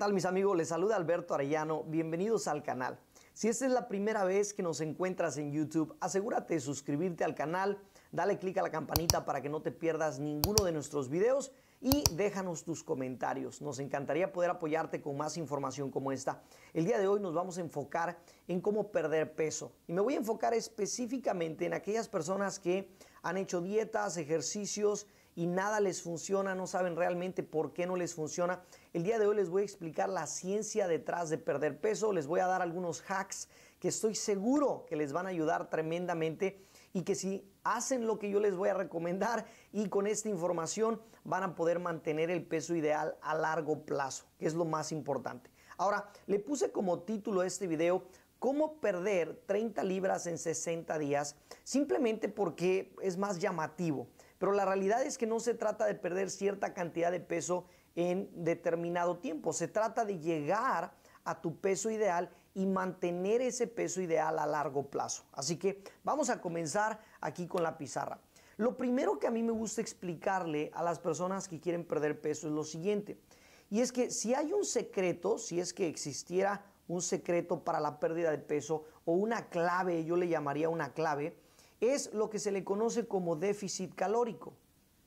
tal mis amigos? Les saluda Alberto Arellano, bienvenidos al canal. Si esta es la primera vez que nos encuentras en YouTube, asegúrate de suscribirte al canal, dale clic a la campanita para que no te pierdas ninguno de nuestros videos y déjanos tus comentarios. Nos encantaría poder apoyarte con más información como esta. El día de hoy nos vamos a enfocar en cómo perder peso y me voy a enfocar específicamente en aquellas personas que han hecho dietas, ejercicios y nada les funciona, no saben realmente por qué no les funciona. El día de hoy les voy a explicar la ciencia detrás de perder peso, les voy a dar algunos hacks que estoy seguro que les van a ayudar tremendamente y que si hacen lo que yo les voy a recomendar y con esta información van a poder mantener el peso ideal a largo plazo, que es lo más importante. Ahora, le puse como título a este video cómo perder 30 libras en 60 días, simplemente porque es más llamativo. Pero la realidad es que no se trata de perder cierta cantidad de peso en determinado tiempo, se trata de llegar a tu peso ideal y mantener ese peso ideal a largo plazo. Así que vamos a comenzar aquí con la pizarra. Lo primero que a mí me gusta explicarle a las personas que quieren perder peso es lo siguiente. Y es que si hay un secreto, si es que existiera un secreto para la pérdida de peso o una clave, yo le llamaría una clave, es lo que se le conoce como déficit calórico.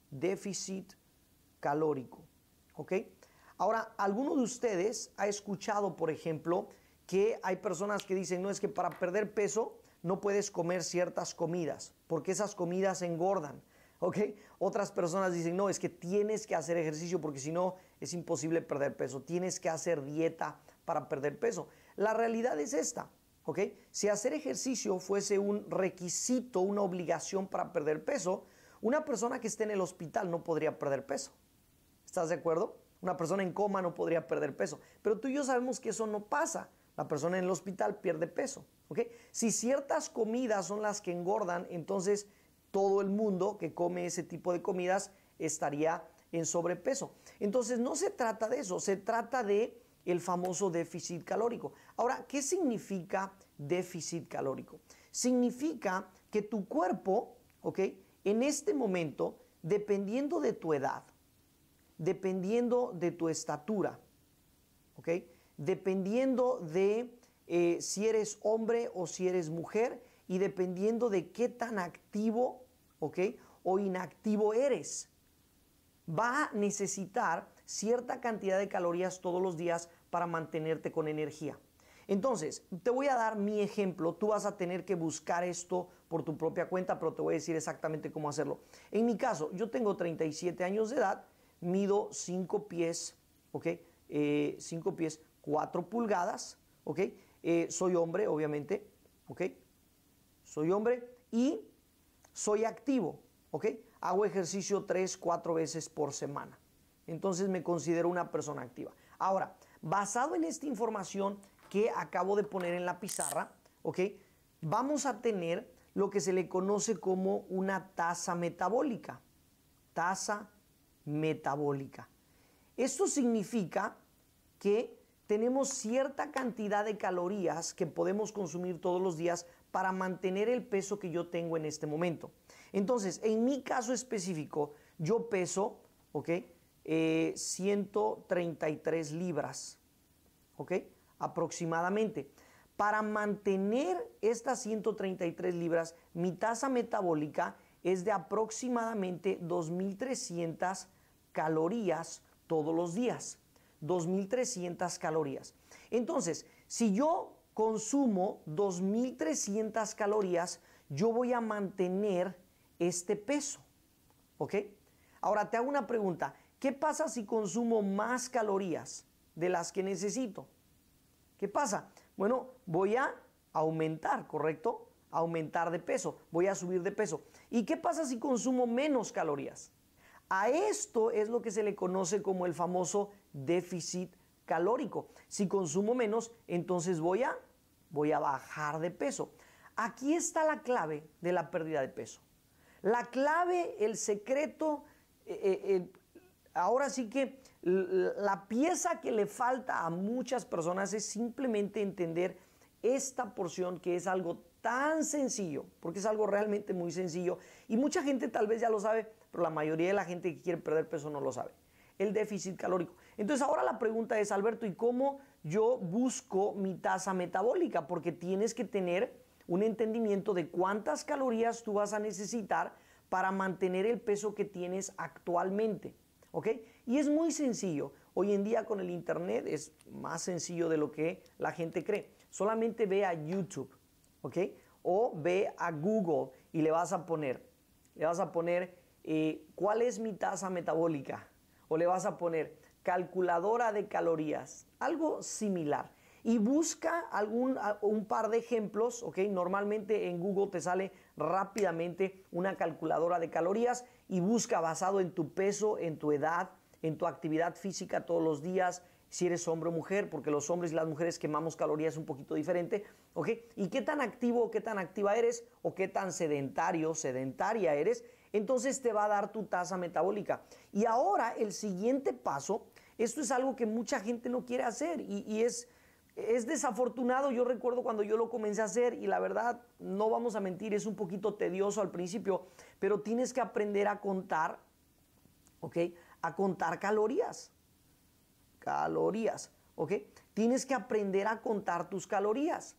Déficit calórico. ¿Ok? Ahora, ¿alguno de ustedes ha escuchado, por ejemplo, que hay personas que dicen, no es que para perder peso no puedes comer ciertas comidas, porque esas comidas engordan? ¿Ok? Otras personas dicen, no, es que tienes que hacer ejercicio porque si no es imposible perder peso, tienes que hacer dieta para perder peso. La realidad es esta, si hacer ejercicio fuese un requisito, una obligación para perder peso, una persona que esté en el hospital no podría perder peso. ¿Estás de acuerdo? Una persona en coma no podría perder peso. Pero tú y yo sabemos que eso no pasa. La persona en el hospital pierde peso. ¿ok? Si ciertas comidas son las que engordan, entonces todo el mundo que come ese tipo de comidas estaría en sobrepeso. Entonces no se trata de eso, se trata de el famoso déficit calórico. Ahora, ¿qué significa déficit calórico? Significa que tu cuerpo, ¿ok? En este momento, dependiendo de tu edad, dependiendo de tu estatura, ¿ok? Dependiendo de eh, si eres hombre o si eres mujer y dependiendo de qué tan activo, ¿ok? O inactivo eres va a necesitar cierta cantidad de calorías todos los días para mantenerte con energía. Entonces, te voy a dar mi ejemplo, tú vas a tener que buscar esto por tu propia cuenta, pero te voy a decir exactamente cómo hacerlo. En mi caso, yo tengo 37 años de edad, mido 5 pies, ¿ok? 5 eh, pies, 4 pulgadas, ¿ok? Eh, soy hombre, obviamente, ¿ok? Soy hombre y soy activo, ¿ok? hago ejercicio tres, cuatro veces por semana. Entonces me considero una persona activa. Ahora, basado en esta información que acabo de poner en la pizarra, Vamos a tener lo que se le conoce como una tasa metabólica. Tasa metabólica. Esto significa que tenemos cierta cantidad de calorías que podemos consumir todos los días para mantener el peso que yo tengo en este momento. Entonces, en mi caso específico, yo peso, ¿ok? 133 eh, libras, ¿ok? Aproximadamente. Para mantener estas 133 libras, mi tasa metabólica es de aproximadamente 2.300 calorías todos los días. 2.300 calorías. Entonces, si yo consumo 2.300 calorías, yo voy a mantener este peso. ¿Ok? Ahora te hago una pregunta. ¿Qué pasa si consumo más calorías de las que necesito? ¿Qué pasa? Bueno, voy a aumentar, ¿correcto? Aumentar de peso, voy a subir de peso. ¿Y qué pasa si consumo menos calorías? A esto es lo que se le conoce como el famoso déficit calórico. Si consumo menos, entonces voy a, voy a bajar de peso. Aquí está la clave de la pérdida de peso. La clave, el secreto, eh, eh, ahora sí que la pieza que le falta a muchas personas es simplemente entender esta porción que es algo tan sencillo, porque es algo realmente muy sencillo y mucha gente tal vez ya lo sabe, pero la mayoría de la gente que quiere perder peso no lo sabe. El déficit calórico. Entonces ahora la pregunta es, Alberto, ¿y cómo yo busco mi tasa metabólica? Porque tienes que tener un entendimiento de cuántas calorías tú vas a necesitar para mantener el peso que tienes actualmente. ¿Ok? Y es muy sencillo. Hoy en día con el Internet es más sencillo de lo que la gente cree. Solamente ve a YouTube, ¿ok? O ve a Google y le vas a poner, le vas a poner eh, cuál es mi tasa metabólica. O le vas a poner calculadora de calorías, algo similar y busca algún, un par de ejemplos, ¿ok? Normalmente en Google te sale rápidamente una calculadora de calorías y busca basado en tu peso, en tu edad, en tu actividad física todos los días, si eres hombre o mujer, porque los hombres y las mujeres quemamos calorías un poquito diferente, ¿ok? Y qué tan activo o qué tan activa eres o qué tan sedentario, o sedentaria eres, entonces te va a dar tu tasa metabólica. Y ahora el siguiente paso, esto es algo que mucha gente no quiere hacer y es es desafortunado, yo recuerdo cuando yo lo comencé a hacer y la verdad, no vamos a mentir, es un poquito tedioso al principio, pero tienes que aprender a contar, ¿ok? A contar calorías. Calorías, ¿ok? Tienes que aprender a contar tus calorías.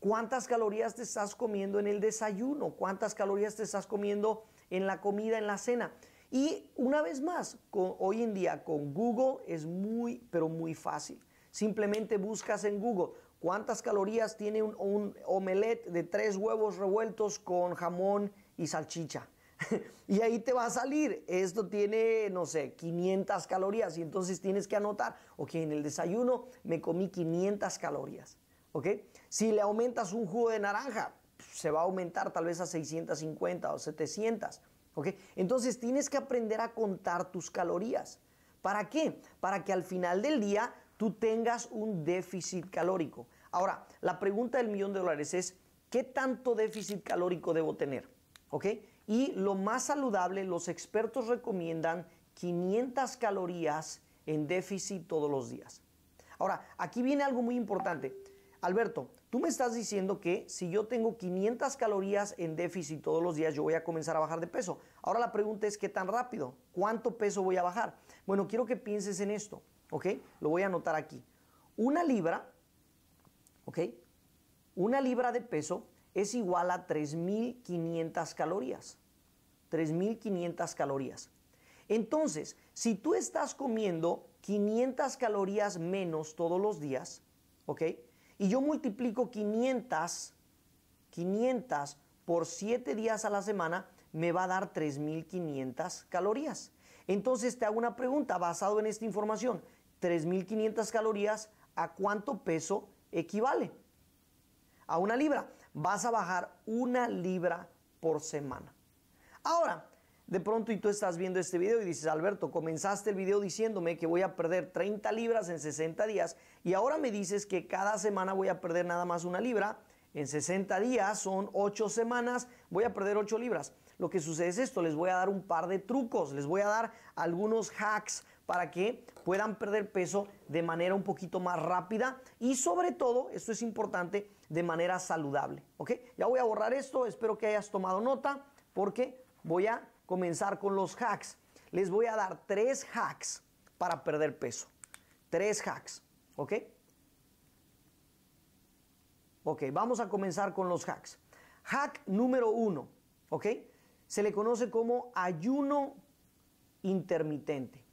¿Cuántas calorías te estás comiendo en el desayuno? ¿Cuántas calorías te estás comiendo en la comida, en la cena? Y una vez más, hoy en día con Google es muy, pero muy fácil. Simplemente buscas en Google cuántas calorías tiene un, un omelette de tres huevos revueltos con jamón y salchicha. y ahí te va a salir, esto tiene, no sé, 500 calorías y entonces tienes que anotar, ok, en el desayuno me comí 500 calorías, ok. Si le aumentas un jugo de naranja, se va a aumentar tal vez a 650 o 700, ok. Entonces tienes que aprender a contar tus calorías. ¿Para qué? Para que al final del día tú tengas un déficit calórico. Ahora, la pregunta del millón de dólares es, ¿qué tanto déficit calórico debo tener? ¿Ok? Y lo más saludable, los expertos recomiendan 500 calorías en déficit todos los días. Ahora, aquí viene algo muy importante. Alberto, tú me estás diciendo que si yo tengo 500 calorías en déficit todos los días, yo voy a comenzar a bajar de peso. Ahora la pregunta es, ¿qué tan rápido? ¿Cuánto peso voy a bajar? Bueno, quiero que pienses en esto. Lo voy a anotar aquí. Una libra, ¿ok? Una libra de peso es igual a 3.500 calorías. 3.500 calorías. Entonces, si tú estás comiendo 500 calorías menos todos los días, ¿ok? Y yo multiplico 500, 500 por 7 días a la semana, me va a dar 3.500 calorías. Entonces te hago una pregunta basado en esta información. 3.500 calorías, ¿a cuánto peso equivale? A una libra. Vas a bajar una libra por semana. Ahora, de pronto y tú estás viendo este video y dices, Alberto, comenzaste el video diciéndome que voy a perder 30 libras en 60 días y ahora me dices que cada semana voy a perder nada más una libra. En 60 días son 8 semanas, voy a perder 8 libras. Lo que sucede es esto, les voy a dar un par de trucos, les voy a dar algunos hacks para que puedan perder peso de manera un poquito más rápida y sobre todo, esto es importante, de manera saludable. ¿Ok? Ya voy a borrar esto, espero que hayas tomado nota porque voy a comenzar con los hacks. Les voy a dar tres hacks para perder peso. Tres hacks. ¿Ok? Ok, vamos a comenzar con los hacks. Hack número uno, ¿ok? Se le conoce como ayuno intermitente.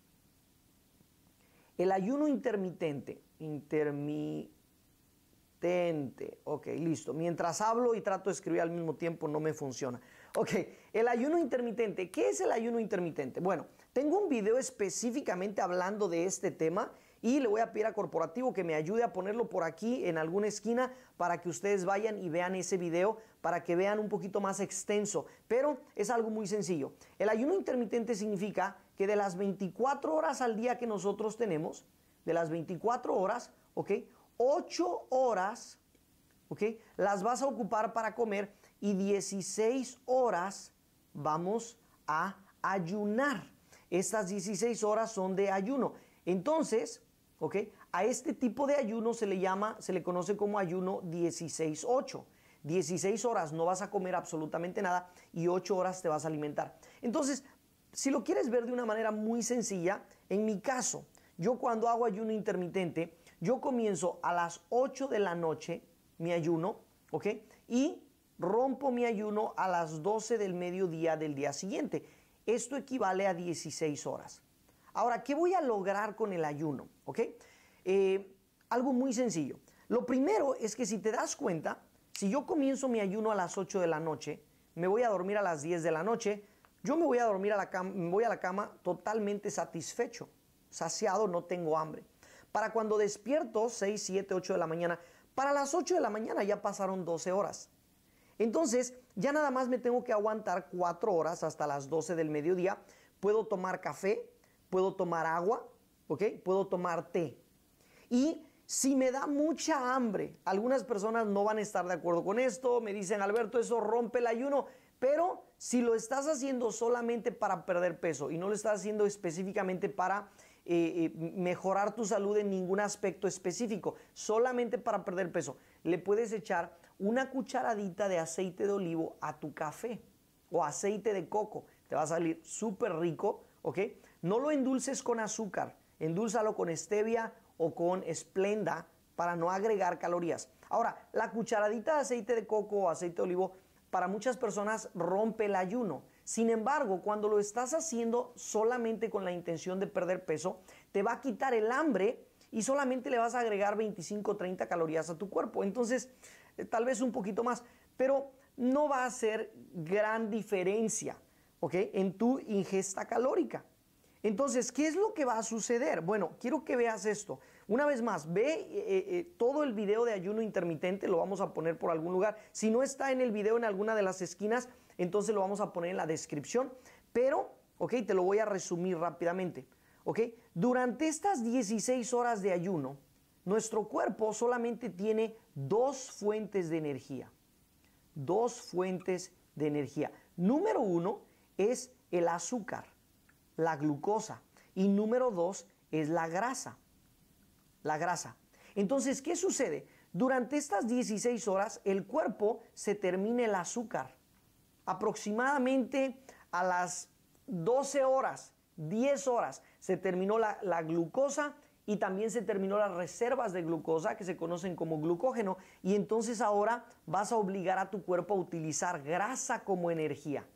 El ayuno intermitente, intermitente, ok, listo. Mientras hablo y trato de escribir al mismo tiempo, no me funciona. Ok, el ayuno intermitente, ¿qué es el ayuno intermitente? Bueno, tengo un video específicamente hablando de este tema y le voy a pedir a Corporativo que me ayude a ponerlo por aquí en alguna esquina para que ustedes vayan y vean ese video, para que vean un poquito más extenso, pero es algo muy sencillo. El ayuno intermitente significa que de las 24 horas al día que nosotros tenemos, de las 24 horas, ¿ok? 8 horas, ¿ok? Las vas a ocupar para comer y 16 horas vamos a ayunar. Estas 16 horas son de ayuno. Entonces, ¿ok? A este tipo de ayuno se le llama, se le conoce como ayuno 16-8. 16 horas no vas a comer absolutamente nada y 8 horas te vas a alimentar. Entonces, si lo quieres ver de una manera muy sencilla, en mi caso, yo cuando hago ayuno intermitente, yo comienzo a las 8 de la noche mi ayuno, ¿ok? Y rompo mi ayuno a las 12 del mediodía del día siguiente. Esto equivale a 16 horas. Ahora, ¿qué voy a lograr con el ayuno? ¿Ok? Eh, algo muy sencillo. Lo primero es que si te das cuenta, si yo comienzo mi ayuno a las 8 de la noche, me voy a dormir a las 10 de la noche, yo me voy a dormir a la cama, voy a la cama totalmente satisfecho, saciado, no tengo hambre. Para cuando despierto, 6, 7, 8 de la mañana, para las 8 de la mañana ya pasaron 12 horas. Entonces, ya nada más me tengo que aguantar 4 horas hasta las 12 del mediodía. Puedo tomar café, puedo tomar agua, ¿ok? Puedo tomar té. Y si me da mucha hambre, algunas personas no van a estar de acuerdo con esto, me dicen, Alberto, eso rompe el ayuno, pero si lo estás haciendo solamente para perder peso y no lo estás haciendo específicamente para eh, eh, mejorar tu salud en ningún aspecto específico, solamente para perder peso, le puedes echar una cucharadita de aceite de olivo a tu café o aceite de coco. Te va a salir súper rico, ¿ok? No lo endulces con azúcar, Endúlzalo con stevia o con esplenda para no agregar calorías. Ahora, la cucharadita de aceite de coco o aceite de olivo para muchas personas rompe el ayuno. Sin embargo, cuando lo estás haciendo solamente con la intención de perder peso, te va a quitar el hambre y solamente le vas a agregar 25 o 30 calorías a tu cuerpo. Entonces, eh, tal vez un poquito más, pero no va a hacer gran diferencia ¿ok? en tu ingesta calórica. Entonces, ¿qué es lo que va a suceder? Bueno, quiero que veas esto. Una vez más, ve eh, eh, eh, todo el video de ayuno intermitente, lo vamos a poner por algún lugar. Si no está en el video en alguna de las esquinas, entonces lo vamos a poner en la descripción. Pero, ok, te lo voy a resumir rápidamente. Ok, durante estas 16 horas de ayuno, nuestro cuerpo solamente tiene dos fuentes de energía. Dos fuentes de energía. Número uno es el azúcar, la glucosa. Y número dos es la grasa la grasa. Entonces, ¿qué sucede? Durante estas 16 horas el cuerpo se termina el azúcar. Aproximadamente a las 12 horas, 10 horas, se terminó la, la glucosa y también se terminó las reservas de glucosa que se conocen como glucógeno y entonces ahora vas a obligar a tu cuerpo a utilizar grasa como energía.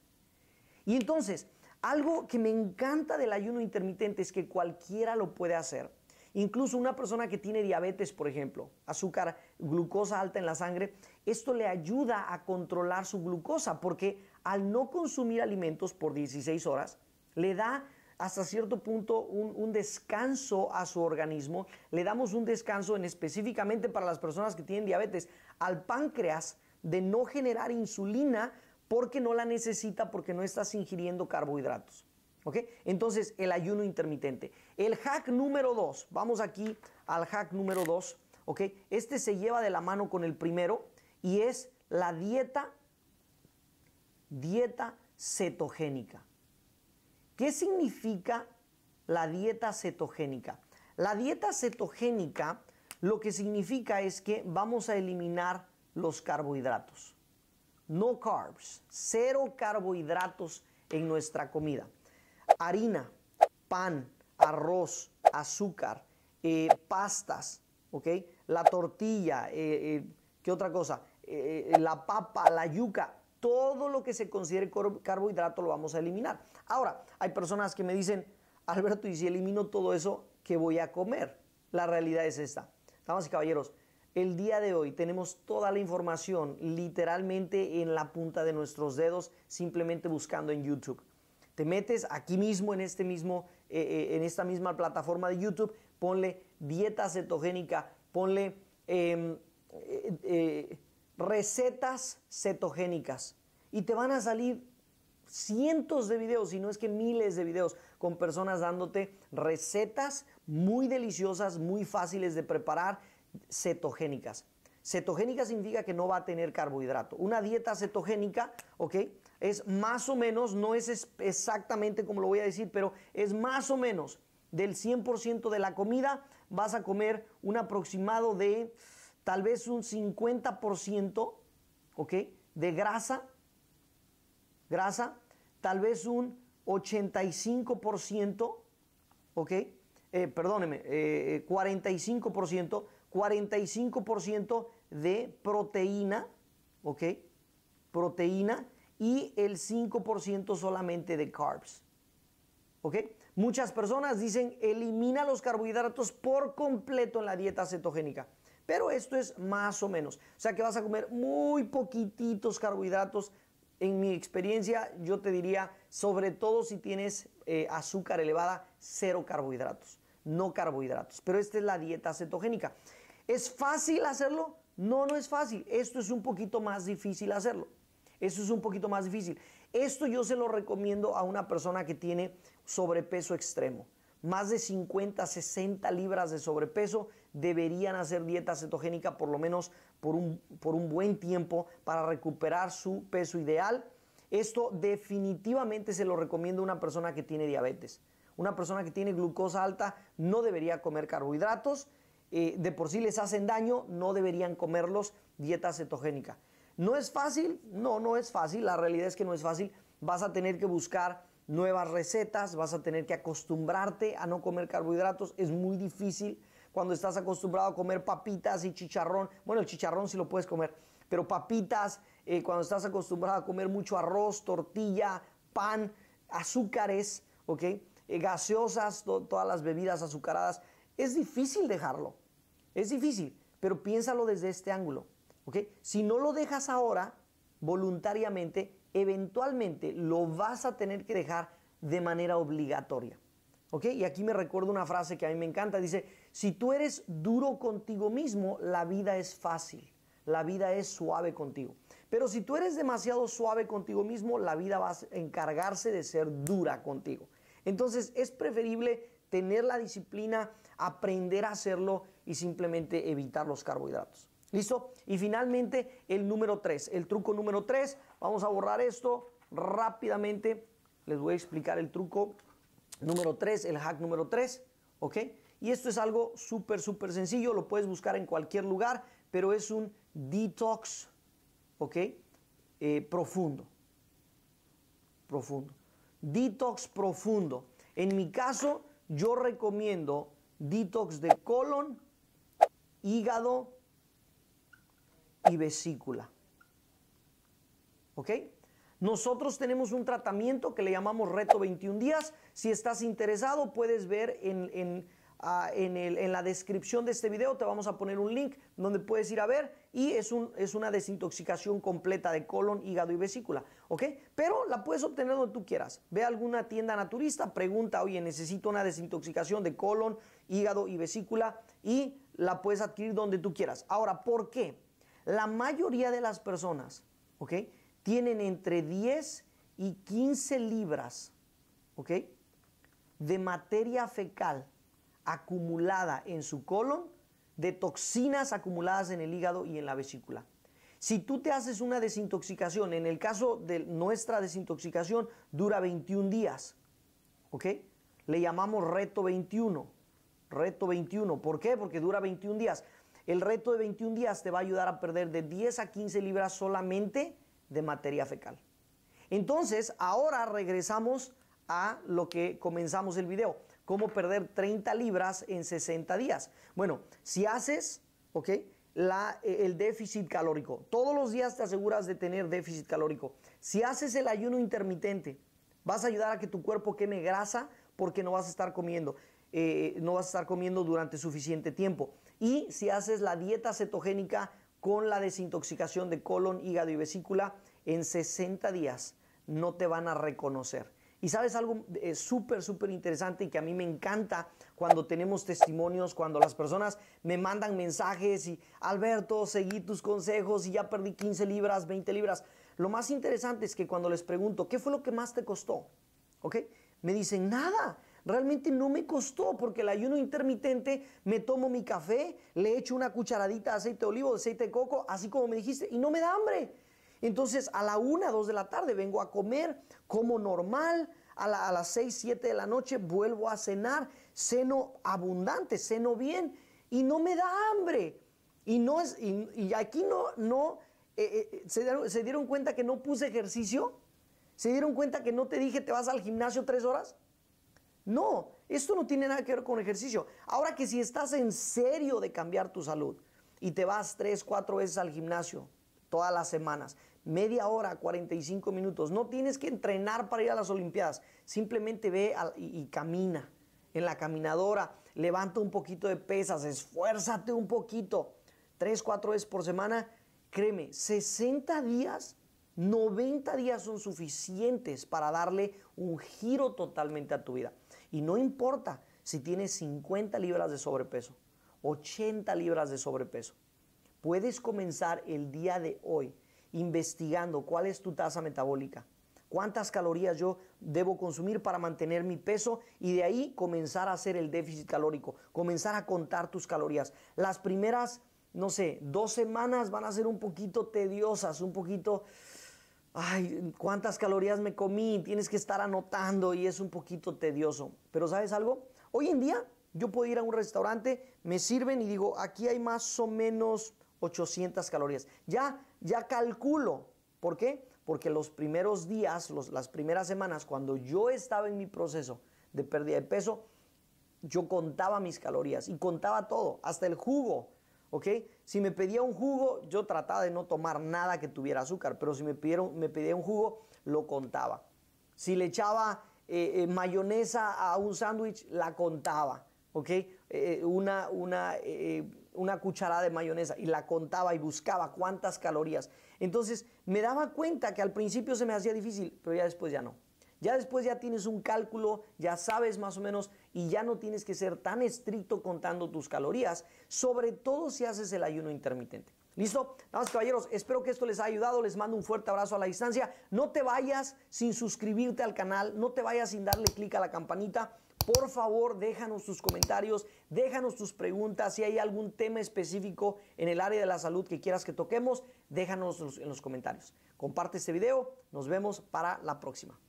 Y entonces, algo que me encanta del ayuno intermitente es que cualquiera lo puede hacer. Incluso una persona que tiene diabetes, por ejemplo, azúcar, glucosa alta en la sangre, esto le ayuda a controlar su glucosa porque al no consumir alimentos por 16 horas, le da hasta cierto punto un, descanso a su organismo. Le damos un descanso en específicamente para las personas que tienen diabetes al páncreas de no generar insulina porque no la necesita, porque no estás ingiriendo carbohidratos. Entonces, el ayuno intermitente. El hack número dos, vamos aquí al hack número dos, Este se lleva de la mano con el primero y es la dieta, dieta cetogénica. ¿Qué significa la dieta cetogénica? La dieta cetogénica lo que significa es que vamos a eliminar los carbohidratos. No carbs, cero carbohidratos en nuestra comida harina, pan, arroz, azúcar, eh, pastas, ¿ok? La tortilla, eh, eh, ¿qué otra cosa? la papa, la yuca, todo lo que se considere carbohidrato lo vamos a eliminar. Ahora, hay personas que me dicen, Alberto, ¿y si elimino todo eso, qué voy a comer? La realidad es esta. Damas y caballeros, el día de hoy tenemos toda la información literalmente en la punta de nuestros dedos, simplemente buscando en YouTube. Te metes aquí mismo, este eh, eh, en, esta misma plataforma de YouTube, ponle dieta cetogénica, ponle em, eh, recetas cetogénicas y te van a salir cientos de videos, si no es que miles de videos, con personas dándote recetas muy deliciosas, muy fáciles de preparar, cetogénicas. Cetogénica significa que no va a tener carbohidrato. Una dieta cetogénica, ¿ok? Es más o menos, no es exactamente como lo voy a decir, pero es más o menos del 100% de la comida, vas a comer un aproximado de tal vez un 50%, ¿ok? De grasa, grasa, tal vez un 85%, ¿ok? Eh, perdóneme, 45%, eh, 45% eh, de proteína, ¿ok? Proteína y el 5% solamente de carbs. ¿Ok? Muchas personas dicen elimina los carbohidratos por completo en la dieta cetogénica. Pero esto es más o menos. O sea que vas a comer muy poquititos carbohidratos. En mi experiencia, yo te diría, sobre todo si tienes eh, azúcar elevada, cero carbohidratos, no carbohidratos. Pero esta es la dieta cetogénica. ¿Es fácil hacerlo? No, no es fácil. Esto es un poquito más difícil hacerlo. Esto es un poquito más difícil. Esto yo se lo recomiendo a una persona que tiene sobrepeso extremo. Más de 50, 60 libras de sobrepeso deberían hacer dieta cetogénica por lo menos por un, por un buen tiempo para recuperar su peso ideal. Esto definitivamente se lo recomiendo a una persona que tiene diabetes. Una persona que tiene glucosa alta no debería comer carbohidratos, eh, de por sí les hacen daño, no deberían comerlos dieta cetogénica. ¿No es fácil? No, no es fácil. La realidad es que no es fácil. Vas a tener que buscar nuevas recetas, vas a tener que acostumbrarte a no comer carbohidratos. Es muy difícil cuando estás acostumbrado a comer papitas y chicharrón. Bueno, el chicharrón sí lo puedes comer, pero papitas, eh, cuando estás acostumbrado a comer mucho arroz, tortilla, pan, azúcares, ¿ok? Eh, gaseosas, todas las bebidas azucaradas es difícil dejarlo, es difícil, pero piénsalo desde este ángulo. ¿ok? Si no lo dejas ahora, voluntariamente, eventualmente lo vas a tener que dejar de manera obligatoria. ¿ok? Y aquí me recuerdo una frase que a mí me encanta. Dice, si tú eres duro contigo mismo, la vida es fácil, la vida es suave contigo. Pero si tú eres demasiado suave contigo mismo, la vida va a encargarse de ser dura contigo. Entonces es preferible tener la disciplina aprender a hacerlo y simplemente evitar los carbohidratos. ¿Listo? Y finalmente el número 3, el truco número 3, vamos a borrar esto rápidamente, les voy a explicar el truco número 3, el hack número 3, ¿ok? Y esto es algo súper, súper sencillo, lo puedes buscar en cualquier lugar, pero es un detox, ¿ok? Eh, profundo, profundo. Detox profundo. En mi caso, yo recomiendo detox de colon, hígado y vesícula. ¿Ok? Nosotros tenemos un tratamiento que le llamamos reto 21 días. Si estás interesado, puedes ver ah, en, la descripción de este video, te vamos a poner un link donde puedes ir a ver y es, una desintoxicación completa de colon, hígado y vesícula. ¿Ok? Pero la puedes obtener donde tú quieras. Ve a alguna tienda naturista, pregunta, oye, necesito una desintoxicación de colon, hígado y vesícula y la puedes adquirir donde tú quieras. Ahora, ¿por qué? La mayoría de las personas, ¿ok? Tienen entre 10 y 15 libras, ¿ok? De materia fecal acumulada en su colon, de toxinas acumuladas en el hígado y en la vesícula. Si tú te haces una desintoxicación, en el caso de nuestra desintoxicación, dura 21 días, ¿ok? Le llamamos reto 21 reto 21. ¿Por qué? Porque dura 21 días. El reto de 21 días te va a ayudar a perder de 10 a 15 libras solamente de materia fecal. Entonces, ahora regresamos a lo que comenzamos el video. Cómo perder 30 libras en 60 días. Bueno, si haces, ¿ok? Eh, el déficit calórico. Todos los días te aseguras de tener déficit calórico. Si haces el ayuno intermitente, vas a ayudar a que tu cuerpo queme grasa porque no vas a estar comiendo. Eh, no vas a estar comiendo durante suficiente tiempo. Y si haces la dieta cetogénica con la desintoxicación de colon, hígado y vesícula, en 60 días no te van a reconocer. Y sabes algo eh, súper, súper interesante y que a mí me encanta cuando tenemos testimonios, cuando las personas me mandan mensajes y, Alberto, seguí tus consejos y ya perdí 15 libras, 20 libras. Lo más interesante es que cuando les pregunto, ¿qué fue lo que más te costó? Me dicen, nada, realmente no me costó porque el ayuno intermitente me tomo mi café, le echo una cucharadita de aceite de olivo, de aceite de coco, así como me dijiste, y no me da hambre. Entonces a la una, dos de la tarde vengo a comer como normal, a, las seis, siete de la noche vuelvo a cenar, ceno abundante, ceno bien y no me da hambre. Y, no es, y, aquí no, no eh, eh, se, dieron, se dieron cuenta que no puse ejercicio, se dieron cuenta que no te dije te vas al gimnasio tres horas. No, esto no tiene nada que ver con ejercicio. Ahora que si estás en serio de cambiar tu salud y te vas tres, cuatro veces al gimnasio todas las semanas, media hora, 45 minutos, no tienes que entrenar para ir a las Olimpiadas, simplemente ve y, camina en la caminadora, levanta un poquito de pesas, esfuérzate un poquito, tres, cuatro veces por semana, créeme, 60 días 90 días son suficientes para darle un giro totalmente a tu vida. Y no importa si tienes 50 libras de sobrepeso, 80 libras de sobrepeso. Puedes comenzar el día de hoy investigando cuál es tu tasa metabólica, cuántas calorías yo debo consumir para mantener mi peso y de ahí comenzar a hacer el déficit calórico, comenzar a contar tus calorías. Las primeras, no sé, dos semanas van a ser un poquito tediosas, un poquito ay, cuántas calorías me comí, tienes que estar anotando y es un poquito tedioso. Pero ¿sabes algo? Hoy en día yo puedo ir a un restaurante, me sirven y digo, aquí hay más o menos 800 calorías. Ya, ya calculo. ¿Por qué? Porque los primeros días, las primeras semanas, cuando yo estaba en mi proceso de pérdida de peso, yo contaba mis calorías y contaba todo, hasta el jugo si me pedía un jugo, yo trataba de no tomar nada que tuviera azúcar, pero si me, pedía un jugo, lo contaba. Si le echaba eh, eh, mayonesa a un sándwich, la contaba, eh, una, una cucharada de mayonesa y la contaba y buscaba cuántas calorías. Entonces me daba cuenta que al principio se me hacía difícil, pero ya después ya no. Ya después ya tienes un cálculo, ya sabes más o menos y ya no tienes que ser tan estricto contando tus calorías, sobre todo si haces el ayuno intermitente. ¿Listo? más, caballeros, espero que esto les haya ayudado. Les mando un fuerte abrazo a la distancia. No te vayas sin suscribirte al canal, no te vayas sin darle clic a la campanita. Por favor, déjanos tus comentarios, déjanos tus preguntas. Si hay algún tema específico en el área de la salud que quieras que toquemos, déjanos en los comentarios. Comparte este video. Nos vemos para la próxima.